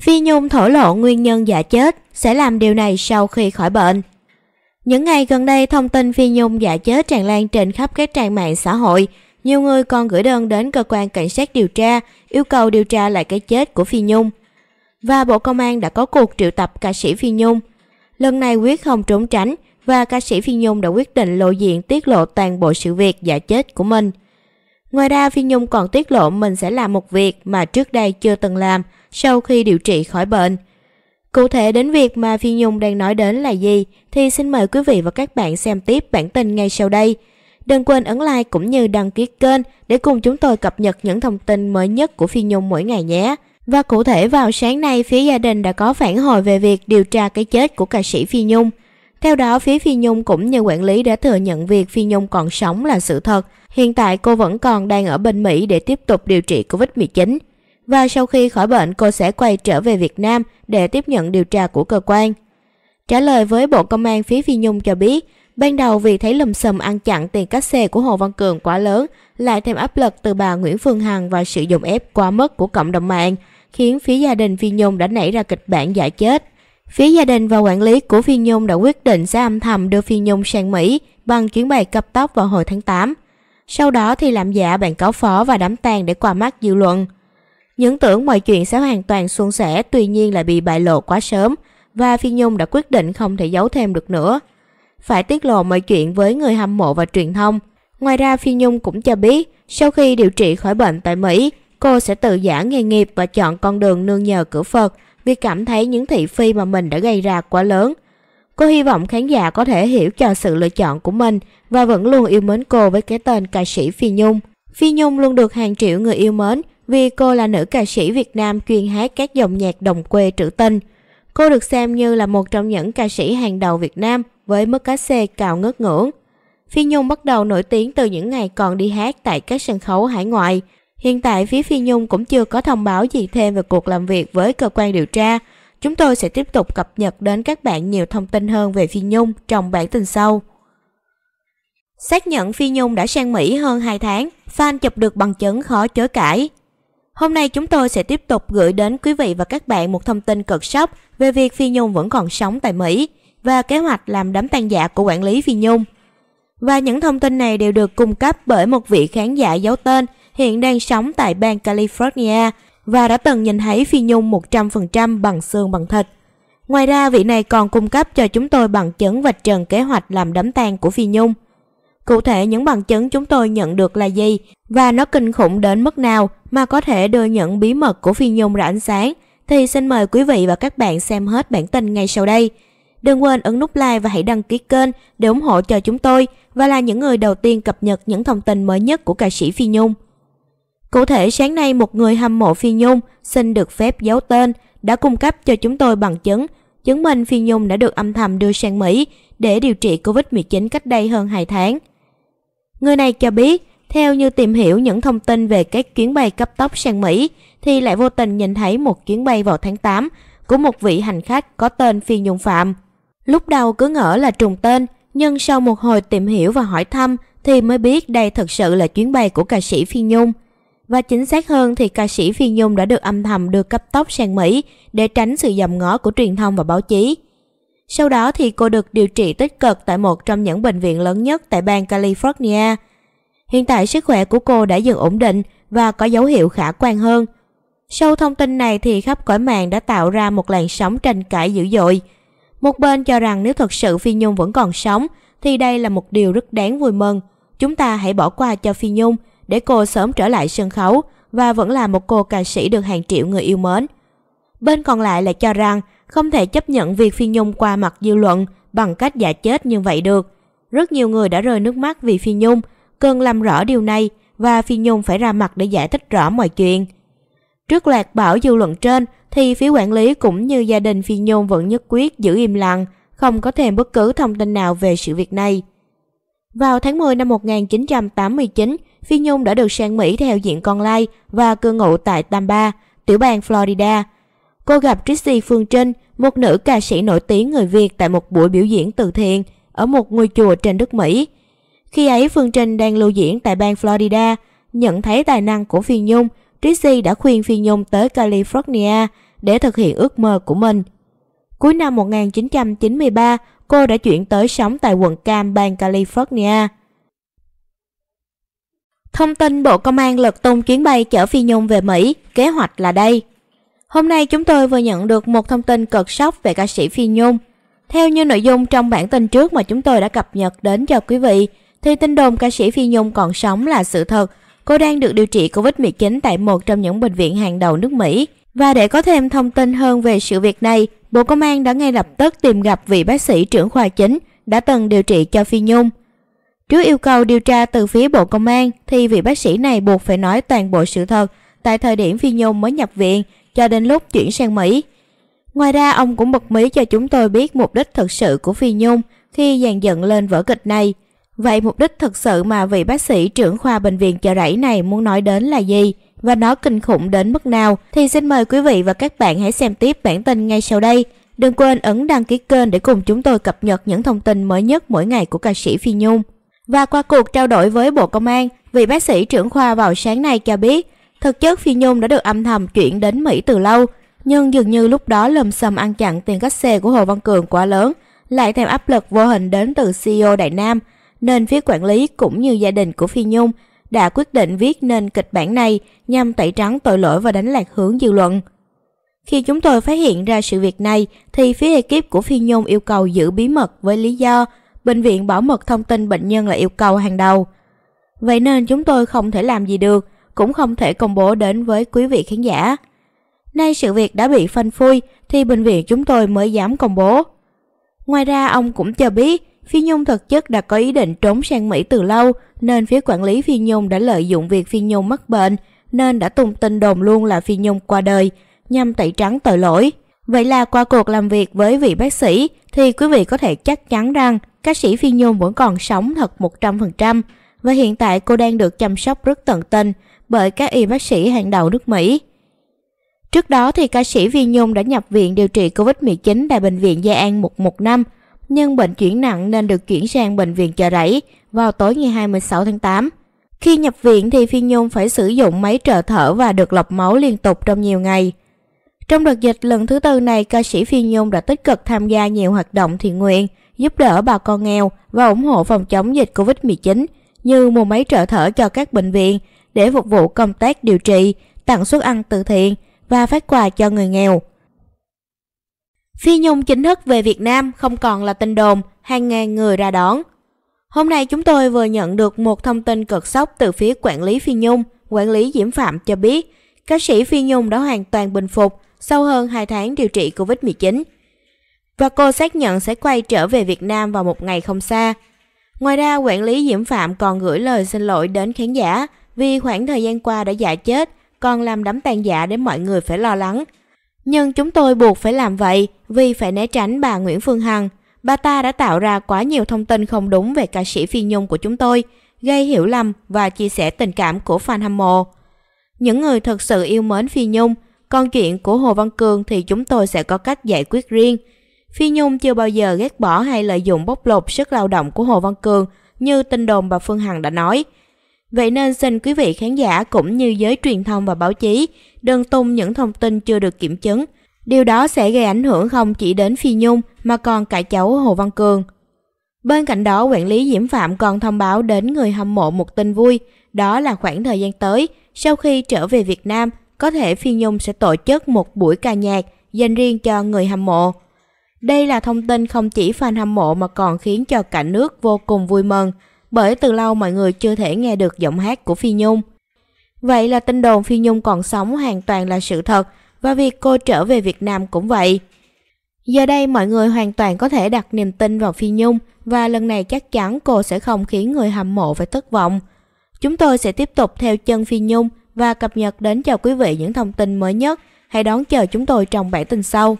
Phi Nhung thổ lộ nguyên nhân giả chết sẽ làm điều này sau khi khỏi bệnh. Những ngày gần đây, thông tin Phi Nhung giả chết tràn lan trên khắp các trang mạng xã hội. Nhiều người còn gửi đơn đến cơ quan cảnh sát điều tra, yêu cầu điều tra lại cái chết của Phi Nhung. Và Bộ Công an đã có cuộc triệu tập ca sĩ Phi Nhung. Lần này quyết không trốn tránh và ca sĩ Phi Nhung đã quyết định lộ diện tiết lộ toàn bộ sự việc giả chết của mình. Ngoài ra Phi Nhung còn tiết lộ mình sẽ làm một việc mà trước đây chưa từng làm sau khi điều trị khỏi bệnh. Cụ thể đến việc mà Phi Nhung đang nói đến là gì thì xin mời quý vị và các bạn xem tiếp bản tin ngay sau đây. Đừng quên ấn like cũng như đăng ký kênh để cùng chúng tôi cập nhật những thông tin mới nhất của Phi Nhung mỗi ngày nhé. Và cụ thể vào sáng nay phía gia đình đã có phản hồi về việc điều tra cái chết của ca sĩ Phi Nhung. Theo đó, phía Phi Nhung cũng như quản lý đã thừa nhận việc Phi Nhung còn sống là sự thật. Hiện tại cô vẫn còn đang ở bên Mỹ để tiếp tục điều trị Covid-19. Và sau khi khỏi bệnh, cô sẽ quay trở về Việt Nam để tiếp nhận điều tra của cơ quan. Trả lời với Bộ Công an phía Phi Nhung cho biết, ban đầu vì thấy lùm xùm ăn chặn tiền cắt xe của Hồ Văn Cường quá lớn, lại thêm áp lực từ bà Nguyễn Phương Hằng và sự dùng ép quá mức của cộng đồng mạng, khiến phía gia đình Phi Nhung đã nảy ra kịch bản giải chết. Phía gia đình và quản lý của Phi Nhung đã quyết định sẽ âm thầm đưa Phi Nhung sang Mỹ bằng chuyến bay cấp tốc vào hồi tháng 8. Sau đó thì làm giả bản cáo phó và đám tang để qua mắt dư luận. Những tưởng mọi chuyện sẽ hoàn toàn suôn sẻ tuy nhiên lại bị bại lộ quá sớm và Phi Nhung đã quyết định không thể giấu thêm được nữa. Phải tiết lộ mọi chuyện với người hâm mộ và truyền thông. Ngoài ra Phi Nhung cũng cho biết sau khi điều trị khỏi bệnh tại Mỹ, cô sẽ tự giả nghề nghiệp và chọn con đường nương nhờ cửa Phật – vì cảm thấy những thị phi mà mình đã gây ra quá lớn. Cô hy vọng khán giả có thể hiểu cho sự lựa chọn của mình và vẫn luôn yêu mến cô với cái tên ca sĩ Phi Nhung. Phi Nhung luôn được hàng triệu người yêu mến vì cô là nữ ca sĩ Việt Nam chuyên hát các dòng nhạc đồng quê trữ tình. Cô được xem như là một trong những ca sĩ hàng đầu Việt Nam với mức cá xê cao ngất ngưỡng. Phi Nhung bắt đầu nổi tiếng từ những ngày còn đi hát tại các sân khấu hải ngoại – Hiện tại phía Phi Nhung cũng chưa có thông báo gì thêm về cuộc làm việc với cơ quan điều tra. Chúng tôi sẽ tiếp tục cập nhật đến các bạn nhiều thông tin hơn về Phi Nhung trong bản tin sau. Xác nhận Phi Nhung đã sang Mỹ hơn 2 tháng, fan chụp được bằng chứng khó chối cãi. Hôm nay chúng tôi sẽ tiếp tục gửi đến quý vị và các bạn một thông tin cực sốc về việc Phi Nhung vẫn còn sống tại Mỹ và kế hoạch làm đám tang giả của quản lý Phi Nhung. Và những thông tin này đều được cung cấp bởi một vị khán giả giấu tên hiện đang sống tại bang California và đã từng nhìn thấy Phi Nhung 100% bằng xương bằng thịt. Ngoài ra, vị này còn cung cấp cho chúng tôi bằng chứng vạch trần kế hoạch làm đám tang của Phi Nhung. Cụ thể những bằng chứng chúng tôi nhận được là gì và nó kinh khủng đến mức nào mà có thể đưa những bí mật của Phi Nhung ra ánh sáng thì xin mời quý vị và các bạn xem hết bản tin ngay sau đây. Đừng quên ấn nút like và hãy đăng ký kênh để ủng hộ cho chúng tôi và là những người đầu tiên cập nhật những thông tin mới nhất của ca sĩ Phi Nhung. Cụ thể sáng nay một người hâm mộ Phi Nhung xin được phép giấu tên đã cung cấp cho chúng tôi bằng chứng chứng minh Phi Nhung đã được âm thầm đưa sang Mỹ để điều trị Covid-19 cách đây hơn 2 tháng. Người này cho biết, theo như tìm hiểu những thông tin về các chuyến bay cấp tốc sang Mỹ thì lại vô tình nhìn thấy một chuyến bay vào tháng 8 của một vị hành khách có tên Phi Nhung Phạm. Lúc đầu cứ ngỡ là trùng tên, nhưng sau một hồi tìm hiểu và hỏi thăm thì mới biết đây thật sự là chuyến bay của ca sĩ Phi Nhung – và chính xác hơn thì ca sĩ Phi Nhung đã được âm thầm được cấp tốc sang Mỹ để tránh sự dòm ngó của truyền thông và báo chí. Sau đó thì cô được điều trị tích cực tại một trong những bệnh viện lớn nhất tại bang California. Hiện tại sức khỏe của cô đã dần ổn định và có dấu hiệu khả quan hơn. Sau thông tin này thì khắp cõi mạng đã tạo ra một làn sóng tranh cãi dữ dội. Một bên cho rằng nếu thật sự Phi Nhung vẫn còn sống thì đây là một điều rất đáng vui mừng. Chúng ta hãy bỏ qua cho Phi Nhung để cô sớm trở lại sân khấu và vẫn là một cô ca sĩ được hàng triệu người yêu mến. Bên còn lại lại cho rằng không thể chấp nhận việc Phi Nhung qua mặt dư luận bằng cách giả chết như vậy được. Rất nhiều người đã rơi nước mắt vì Phi Nhung, cần làm rõ điều này và Phi Nhung phải ra mặt để giải thích rõ mọi chuyện. Trước loạt bảo dư luận trên thì phía quản lý cũng như gia đình Phi Nhung vẫn nhất quyết giữ im lặng, không có thêm bất cứ thông tin nào về sự việc này. Vào tháng 10 năm 1989, Phi Nhung đã được sang Mỹ theo diện con lai và cư ngụ tại Tampa, tiểu bang Florida. Cô gặp Trixie Phương Trinh, một nữ ca sĩ nổi tiếng người Việt tại một buổi biểu diễn từ thiện ở một ngôi chùa trên đất Mỹ. Khi ấy Phương Trinh đang lưu diễn tại bang Florida, nhận thấy tài năng của Phi Nhung, Trixie đã khuyên Phi Nhung tới California để thực hiện ước mơ của mình. Cuối năm 1993, cô đã chuyển tới sống tại quận Cam, bang California. Thông tin Bộ Công an lật tung chuyến bay chở Phi Nhung về Mỹ, kế hoạch là đây. Hôm nay chúng tôi vừa nhận được một thông tin cực sốc về ca sĩ Phi Nhung. Theo như nội dung trong bản tin trước mà chúng tôi đã cập nhật đến cho quý vị, thì tin đồn ca sĩ Phi Nhung còn sống là sự thật. Cô đang được điều trị COVID-19 tại một trong những bệnh viện hàng đầu nước Mỹ. Và để có thêm thông tin hơn về sự việc này, Bộ Công an đã ngay lập tức tìm gặp vị bác sĩ trưởng khoa chính đã từng điều trị cho Phi Nhung. Trước yêu cầu điều tra từ phía Bộ Công an thì vị bác sĩ này buộc phải nói toàn bộ sự thật tại thời điểm Phi Nhung mới nhập viện cho đến lúc chuyển sang Mỹ. Ngoài ra ông cũng bật mí cho chúng tôi biết mục đích thực sự của Phi Nhung khi dàn dựng lên vở kịch này. Vậy mục đích thực sự mà vị bác sĩ trưởng khoa bệnh viện chợ rẫy này muốn nói đến là gì? và nó kinh khủng đến mức nào thì xin mời quý vị và các bạn hãy xem tiếp bản tin ngay sau đây. Đừng quên ấn đăng ký kênh để cùng chúng tôi cập nhật những thông tin mới nhất mỗi ngày của ca sĩ Phi Nhung. Và qua cuộc trao đổi với Bộ Công an, vị bác sĩ trưởng khoa vào sáng nay cho biết, thực chất Phi Nhung đã được âm thầm chuyển đến Mỹ từ lâu, nhưng dường như lúc đó lầm xùm ăn chặn tiền cách xe của Hồ Văn Cường quá lớn, lại thêm áp lực vô hình đến từ CEO Đại Nam, nên phía quản lý cũng như gia đình của Phi Nhung đã quyết định viết nên kịch bản này nhằm tẩy trắng tội lỗi và đánh lạc hướng dư luận. Khi chúng tôi phát hiện ra sự việc này thì phía ekip của Phi Nhung yêu cầu giữ bí mật với lý do bệnh viện bảo mật thông tin bệnh nhân là yêu cầu hàng đầu. Vậy nên chúng tôi không thể làm gì được, cũng không thể công bố đến với quý vị khán giả. Nay sự việc đã bị phanh phui thì bệnh viện chúng tôi mới dám công bố. Ngoài ra ông cũng cho biết Phi Nhung thực chất đã có ý định trốn sang Mỹ từ lâu, nên phía quản lý Phi Nhung đã lợi dụng việc Phi Nhung mắc bệnh, nên đã tung tin đồn luôn là Phi Nhung qua đời, nhằm tẩy trắng tội lỗi. Vậy là qua cuộc làm việc với vị bác sĩ thì quý vị có thể chắc chắn rằng ca sĩ Phi Nhung vẫn còn sống thật 100% và hiện tại cô đang được chăm sóc rất tận tình bởi các y bác sĩ hàng đầu nước Mỹ. Trước đó thì ca sĩ Phi Nhung đã nhập viện điều trị COVID-19 tại Bệnh viện Gia An 115 nhưng bệnh chuyển nặng nên được chuyển sang bệnh viện chợ rẫy vào tối ngày 26 tháng 8. Khi nhập viện thì Phi Nhung phải sử dụng máy trợ thở và được lọc máu liên tục trong nhiều ngày. Trong đợt dịch lần thứ tư này, ca sĩ Phi Nhung đã tích cực tham gia nhiều hoạt động thiện nguyện, giúp đỡ bà con nghèo và ủng hộ phòng chống dịch Covid-19 như mua máy trợ thở cho các bệnh viện để phục vụ công tác điều trị, tặng suất ăn từ thiện và phát quà cho người nghèo. Phi Nhung chính thức về Việt Nam không còn là tin đồn, hàng ngàn người ra đón. Hôm nay chúng tôi vừa nhận được một thông tin cực sốc từ phía quản lý Phi Nhung, quản lý Diễm Phạm cho biết, ca sĩ Phi Nhung đã hoàn toàn bình phục sau hơn 2 tháng điều trị Covid-19. Và cô xác nhận sẽ quay trở về Việt Nam vào một ngày không xa. Ngoài ra, quản lý Diễm Phạm còn gửi lời xin lỗi đến khán giả vì khoảng thời gian qua đã giả chết, còn làm đám tàn giả để mọi người phải lo lắng. Nhưng chúng tôi buộc phải làm vậy vì phải né tránh bà Nguyễn Phương Hằng. Bà ta đã tạo ra quá nhiều thông tin không đúng về ca sĩ Phi Nhung của chúng tôi, gây hiểu lầm và chia sẻ tình cảm của fan hâm mộ. Những người thật sự yêu mến Phi Nhung, còn chuyện của Hồ Văn Cường thì chúng tôi sẽ có cách giải quyết riêng. Phi Nhung chưa bao giờ ghét bỏ hay lợi dụng bóc lột sức lao động của Hồ Văn Cường như tin đồn bà Phương Hằng đã nói – Vậy nên xin quý vị khán giả cũng như giới truyền thông và báo chí đừng tung những thông tin chưa được kiểm chứng. Điều đó sẽ gây ảnh hưởng không chỉ đến Phi Nhung mà còn cả cháu Hồ Văn Cường. Bên cạnh đó, quản lý Diễm Phạm còn thông báo đến người hâm mộ một tin vui, đó là khoảng thời gian tới, sau khi trở về Việt Nam, có thể Phi Nhung sẽ tổ chức một buổi ca nhạc dành riêng cho người hâm mộ. Đây là thông tin không chỉ fan hâm mộ mà còn khiến cho cả nước vô cùng vui mừng bởi từ lâu mọi người chưa thể nghe được giọng hát của Phi Nhung. Vậy là tin đồn Phi Nhung còn sống hoàn toàn là sự thật và việc cô trở về Việt Nam cũng vậy. Giờ đây mọi người hoàn toàn có thể đặt niềm tin vào Phi Nhung và lần này chắc chắn cô sẽ không khiến người hâm mộ phải thất vọng. Chúng tôi sẽ tiếp tục theo chân Phi Nhung và cập nhật đến cho quý vị những thông tin mới nhất. Hãy đón chờ chúng tôi trong bản tin sau.